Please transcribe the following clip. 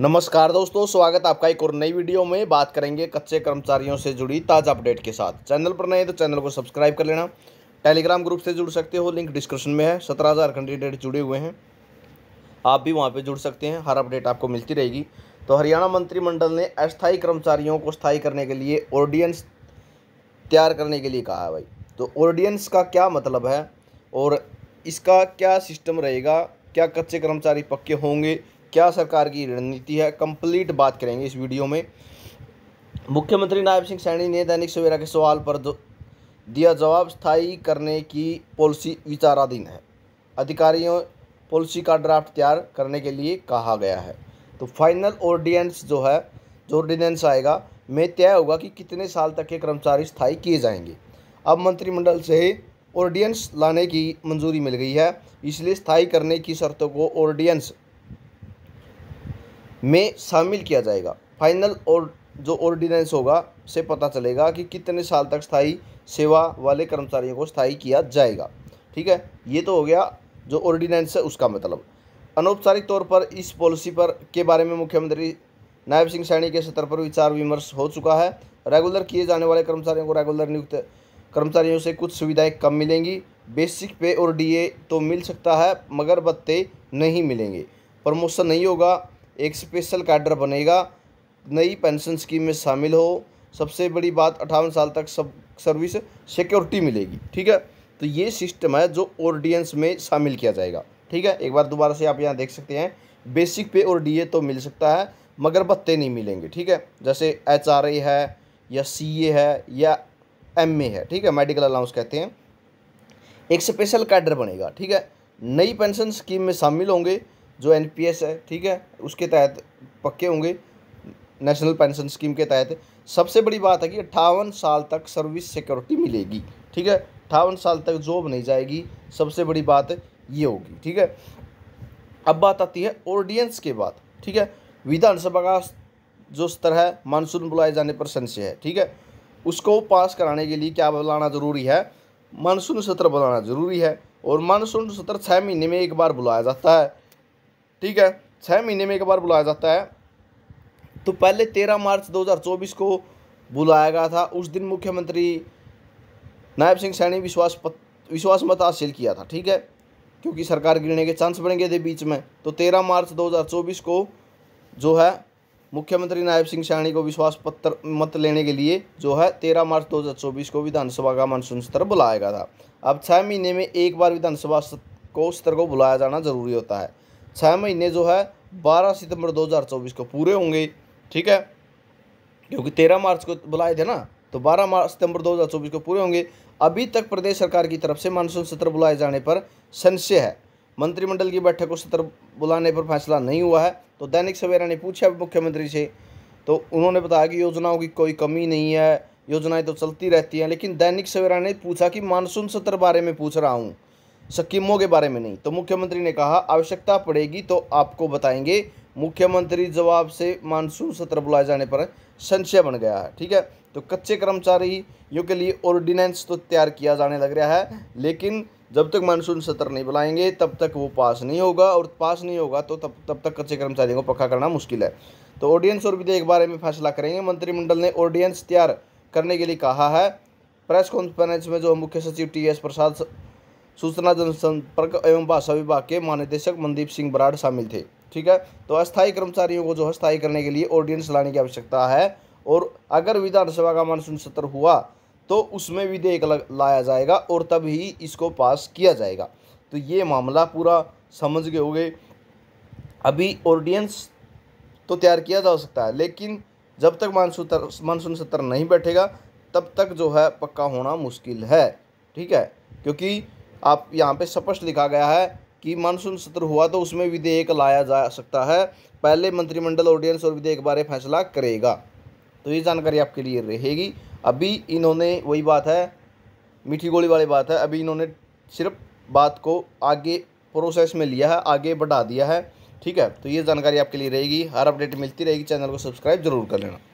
नमस्कार दोस्तों स्वागत आपका एक और नई वीडियो में बात करेंगे कच्चे कर्मचारियों से जुड़ी ताज़ा अपडेट के साथ चैनल पर नए तो चैनल को सब्सक्राइब कर लेना टेलीग्राम ग्रुप से जुड़ सकते हो लिंक डिस्क्रिप्शन में है सत्रह हज़ार कैंडिडेट जुड़े हुए हैं आप भी वहाँ पर जुड़ सकते हैं हर अपडेट आपको मिलती रहेगी तो हरियाणा मंत्रिमंडल ने अस्थायी कर्मचारियों को स्थायी करने के लिए ऑर्डियंस तैयार करने के लिए कहा है भाई तो ऑर्डियंस का क्या मतलब है और इसका क्या सिस्टम रहेगा क्या कच्चे कर्मचारी पक्के होंगे क्या सरकार की रणनीति है कंप्लीट बात करेंगे इस वीडियो में मुख्यमंत्री नायब सिंह सैनी ने दैनिक सवेरा के सवाल पर दिया जवाब स्थायी करने की पॉलिसी विचाराधीन है अधिकारियों पॉलिसी का ड्राफ्ट तैयार करने के लिए कहा गया है तो फाइनल ऑर्डिनेंस जो है जो ऑर्डिनेंस आएगा में तय होगा कि कितने साल तक के कर्मचारी स्थायी किए जाएंगे अब मंत्रिमंडल से ऑर्डियंस लाने की मंजूरी मिल गई है इसलिए स्थायी करने की शर्तों को ऑर्डियंस में शामिल किया जाएगा फाइनल और जो ऑर्डिनेंस होगा से पता चलेगा कि कितने साल तक स्थाई सेवा वाले कर्मचारियों को स्थायी किया जाएगा ठीक है ये तो हो गया जो ऑर्डिनेंस है उसका मतलब अनौपचारिक तौर पर इस पॉलिसी पर के बारे में मुख्यमंत्री नायब सिंह सैनी के सत्र पर विचार विमर्श हो चुका है रेगुलर किए जाने वाले कर्मचारियों को रेगुलर नियुक्त कर्मचारियों से कुछ सुविधाएं कम मिलेंगी बेसिक पे और डीए तो मिल सकता है मगर बत्ते नहीं मिलेंगे प्रमोशन नहीं होगा एक स्पेशल कैडर बनेगा नई पेंशन स्कीम में शामिल हो सबसे बड़ी बात अठावन साल तक सब सर्विस सिक्योरिटी मिलेगी ठीक है तो ये सिस्टम है जो ऑर्डियंस में शामिल किया जाएगा ठीक है एक बार दोबारा से आप यहाँ देख सकते हैं बेसिक पे और डीए तो मिल सकता है मगर भत्ते नहीं मिलेंगे ठीक है जैसे एच आर है या सी ए है या एम ए है ठीक है मेडिकल अलाउंस कहते हैं एक स्पेशल कैडर बनेगा ठीक है नई पेंशन स्कीम में शामिल होंगे जो एन है ठीक है उसके तहत पक्के होंगे नेशनल पेंशन स्कीम के तहत सबसे बड़ी बात है कि अट्ठावन साल तक सर्विस सिक्योरिटी मिलेगी ठीक है अट्ठावन साल तक जॉब नहीं जाएगी सबसे बड़ी बात ये होगी ठीक है अब बात आती है ऑर्डियंस के बाद ठीक है विधानसभा का जो स्तर है मानसून बुलाए जाने पर संशय है ठीक है उसको पास कराने के लिए क्या बुलाना ज़रूरी है मानसून सत्र बुलाना ज़रूरी है और मानसून सत्र छः महीने में एक बार बुलाया जाता है ठीक है छः महीने में एक बार बुलाया जाता है तो पहले तेरह मार्च चौबीस को बुलाया गया था उस दिन मुख्यमंत्री नायब सिंह सैनी विश्वास पत, विश्वास मत हासिल किया था ठीक है क्योंकि सरकार गिरने के चांस बन गए थे बीच में तो 13 मार्च 2024 को जो है मुख्यमंत्री नायब सिंह सैनी को विश्वास पत्र मत लेने के लिए जो है 13 मार्च 2024 को विधानसभा का मानसून स्तर बुलाया गया था अब छः महीने में एक बार विधानसभा को स्तर को बुलाया जाना जरूरी होता है छः महीने जो है बारह सितंबर 2024 को पूरे होंगे ठीक है क्योंकि तेरह मार्च को बुलाए थे ना तो बारह मार्च सितंबर 2024 को पूरे होंगे अभी तक प्रदेश सरकार की तरफ से मानसून सत्र बुलाए जाने पर संशय है मंत्रिमंडल की बैठक को सत्र बुलाने पर फैसला नहीं हुआ है तो दैनिक सवेरा ने पूछा मुख्यमंत्री से तो उन्होंने बताया कि योजनाओं की कोई कमी नहीं है योजनाएं तो चलती रहती हैं लेकिन दैनिक सवेरा ने पूछा कि मानसून सत्र बारे में पूछ रहा हूँ स्कीमों के बारे में नहीं तो मुख्यमंत्री ने कहा आवश्यकता पड़ेगी तो आपको बताएंगे मुख्यमंत्री जवाब से मानसून सत्र बुलाए जाने पर संशय बन गया है ठीक है तो कच्चे कर्मचारियों के लिए ऑर्डिनेंस तो तैयार किया जाने लग रहा है लेकिन जब तक मानसून सत्र नहीं बुलाएंगे तब तक वो पास नहीं होगा और पास नहीं होगा तो तब तब तक कच्चे कर्मचारियों को पक्का करना मुश्किल है तो ऑडियंस और विधेयक तो बारे में फैसला करेंगे मंत्रिमंडल ने ऑडियंस तैयार करने के लिए कहा है प्रेस कॉन्फ्रेंस में जो मुख्य सचिव टी एस प्रसाद सूचना जनसंपर्क एवं भाषा विभाग के महानिदेशक मनदीप सिंह बराड़ शामिल थे ठीक है तो अस्थायी कर्मचारियों को जो स्थायी करने के लिए ऑर्डिनेंस लाने की आवश्यकता है और अगर विधानसभा का मानसून सत्र हुआ तो उसमें विधेयक लाया जाएगा और तभी इसको पास किया जाएगा तो ये मामला पूरा समझ गए हो गए अभी ऑर्डिनेंस तो तैयार किया जा सकता है लेकिन जब तक मानसून मानसून सत्र नहीं बैठेगा तब तक जो है पक्का होना मुश्किल है ठीक है क्योंकि आप यहाँ पे स्पष्ट लिखा गया है कि मानसून सत्र हुआ तो उसमें विधेयक लाया जा सकता है पहले मंत्रिमंडल ऑर्डिनेंस और विधेयक बारे फैसला करेगा तो ये जानकारी आपके लिए रहेगी अभी इन्होंने वही बात है मीठी गोली वाली बात है अभी इन्होंने सिर्फ बात को आगे प्रोसेस में लिया है आगे बढ़ा दिया है ठीक है तो ये जानकारी आपके लिए रहेगी हर अपडेट मिलती रहेगी चैनल को सब्सक्राइब जरूर कर लेना